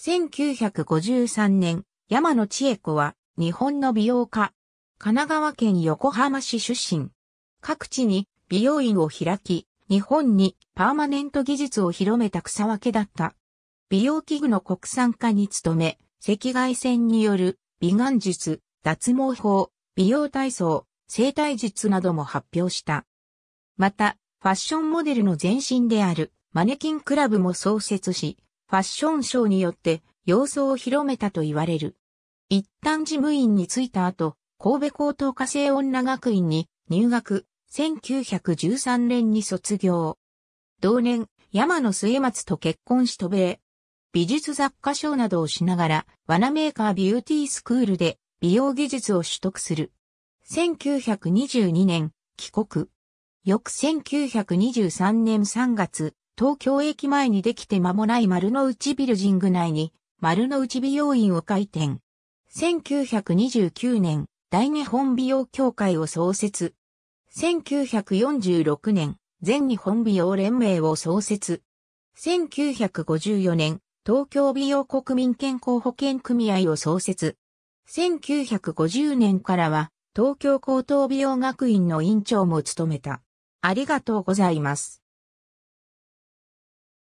1953年、山野千恵子は日本の美容家。神奈川県横浜市出身。各地に美容院を開き、日本にパーマネント技術を広めた草分けだった。美容器具の国産化に努め、赤外線による美顔術、脱毛法、美容体操、生体術なども発表した。また、ファッションモデルの前身であるマネキンクラブも創設し、ファッションショーによって様相を広めたと言われる。一旦事務員に就いた後、神戸高等科生女学院に入学、1913年に卒業。同年、山野末松と結婚し渡米。美術雑貨賞などをしながら、罠メーカービューティースクールで美容技術を取得する。1922年、帰国。翌1923年3月、東京駅前にできて間もない丸の内ビルジング内に丸の内美容院を開店。1929年、大日本美容協会を創設。1946年、全日本美容連盟を創設。1954年、東京美容国民健康保険組合を創設。1950年からは、東京高等美容学院の院長も務めた。ありがとうございます。